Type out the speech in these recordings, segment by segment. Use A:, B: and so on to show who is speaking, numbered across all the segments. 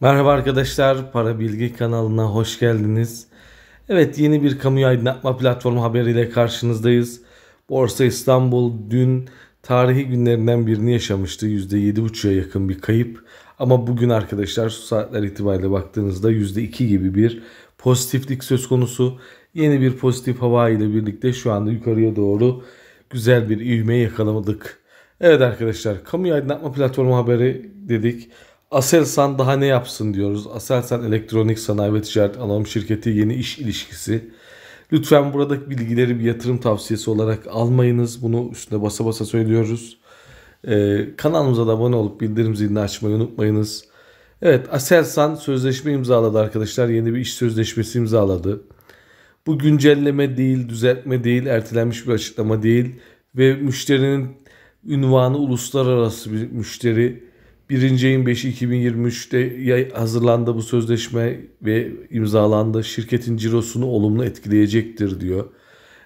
A: Merhaba arkadaşlar, Para Bilgi kanalına hoş geldiniz. Evet, yeni bir kamu aydınlatma platformu haberiyle karşınızdayız. Borsa İstanbul dün tarihi günlerinden birini yaşamıştı. %7,5'a yakın bir kayıp. Ama bugün arkadaşlar şu saatler itibariyle baktığınızda %2 gibi bir pozitiflik söz konusu. Yeni bir pozitif hava ile birlikte şu anda yukarıya doğru güzel bir ivme yakalamadık. Evet arkadaşlar, kamu aydınlatma platformu haberi dedik. Aselsan daha ne yapsın diyoruz. Aselsan Elektronik Sanayi ve Ticaret Anonim Şirketi yeni iş ilişkisi. Lütfen buradaki bilgileri bir yatırım tavsiyesi olarak almayınız. Bunu üstüne basa basa söylüyoruz. Ee, kanalımıza da abone olup bildirim zilini açmayı unutmayınız. Evet Aselsan sözleşme imzaladı arkadaşlar. Yeni bir iş sözleşmesi imzaladı. Bu güncelleme değil, düzeltme değil, ertelenmiş bir açıklama değil ve müşterinin ünvanı uluslararası bir müşteri Birinci ayın 5'i 2023'te hazırlandı bu sözleşme ve imzalandı. Şirketin cirosunu olumlu etkileyecektir diyor.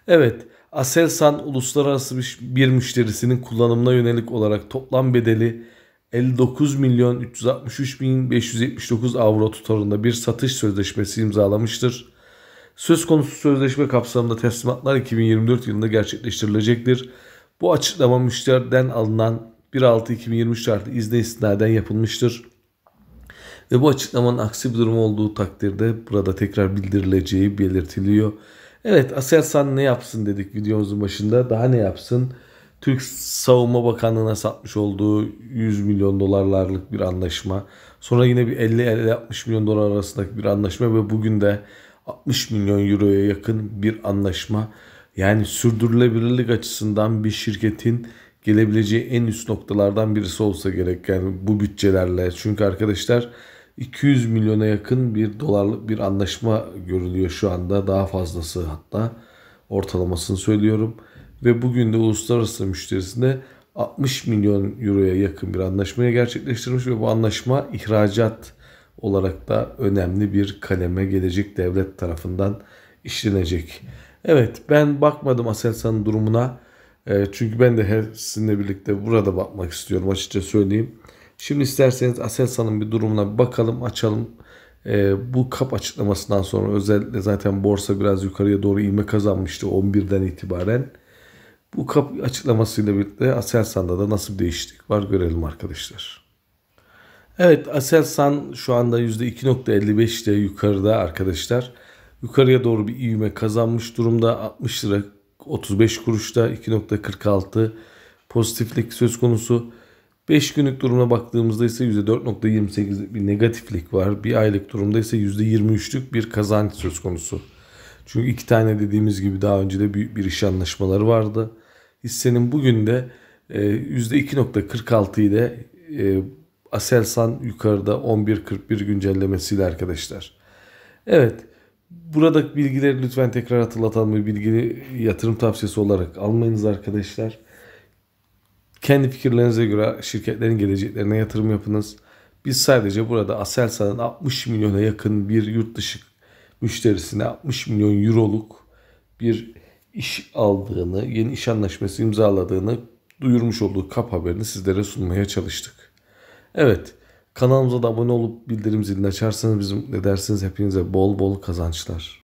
A: Evet, Aselsan uluslararası bir müşterisinin kullanımına yönelik olarak toplam bedeli 59 milyon 363 bin 579 avro tutarında bir satış sözleşmesi imzalamıştır. Söz konusu sözleşme kapsamında teslimatlar 2024 yılında gerçekleştirilecektir. Bu açıklama müşteriden alınan 1.6.2023 tarihli izne istinaden yapılmıştır. Ve bu açıklamanın aksi bir durum olduğu takdirde burada tekrar bildirileceği belirtiliyor. Evet Aselsan ne yapsın dedik videomuzun başında. Daha ne yapsın? Türk Savunma Bakanlığı'na satmış olduğu 100 milyon dolarlarlık bir anlaşma. Sonra yine bir 50-60 milyon dolar arasındaki bir anlaşma ve bugün de 60 milyon euroya yakın bir anlaşma. Yani sürdürülebilirlik açısından bir şirketin gelebileceği en üst noktalardan birisi olsa gerek yani bu bütçelerle. Çünkü arkadaşlar 200 milyona yakın bir dolarlık bir anlaşma görülüyor şu anda. Daha fazlası hatta ortalamasını söylüyorum. Ve bugün de uluslararası müşterisine 60 milyon euroya yakın bir anlaşmaya gerçekleştirmiş ve bu anlaşma ihracat olarak da önemli bir kaleme gelecek devlet tarafından işlenecek. Evet ben bakmadım Aselsan'ın durumuna. Ee, çünkü ben de her sizinle birlikte burada bakmak istiyorum açıkça söyleyeyim. Şimdi isterseniz Aselsan'ın bir durumuna bakalım açalım. Ee, bu kap açıklamasından sonra özellikle zaten borsa biraz yukarıya doğru ilme kazanmıştı 11'den itibaren. Bu kap açıklamasıyla birlikte Aselsan'da da nasıl bir değişiklik var görelim arkadaşlar. Evet Aselsan şu anda %2.55 ile yukarıda arkadaşlar. Yukarıya doğru bir ivme kazanmış durumda 60 lira 35 kuruşta 2.46 pozitiflik söz konusu. 5 günlük duruma baktığımızda ise %4.28 bir negatiflik var. Bir aylık durumda ise %23'lük bir kazanç söz konusu. Çünkü iki tane dediğimiz gibi daha önce de büyük bir iş anlaşmaları vardı. Hissenin bugün de %2.46 e, ile e, Aselsan yukarıda 11.41 güncellemesiyle arkadaşlar. Evet Burada bilgileri lütfen tekrar hatırlatalım. bilgili yatırım tavsiyesi olarak almayınız arkadaşlar. Kendi fikirlerinize göre şirketlerin geleceklerine yatırım yapınız. Biz sadece burada Aselsan'ın 60 milyona yakın bir yurt dışı müşterisine 60 milyon euroluk bir iş aldığını, yeni iş anlaşması imzaladığını duyurmuş olduğu kap haberini sizlere sunmaya çalıştık. Evet, Kanalımıza da abone olup bildirim zilini açarsanız bizim ne dersiniz hepinize bol bol kazançlar.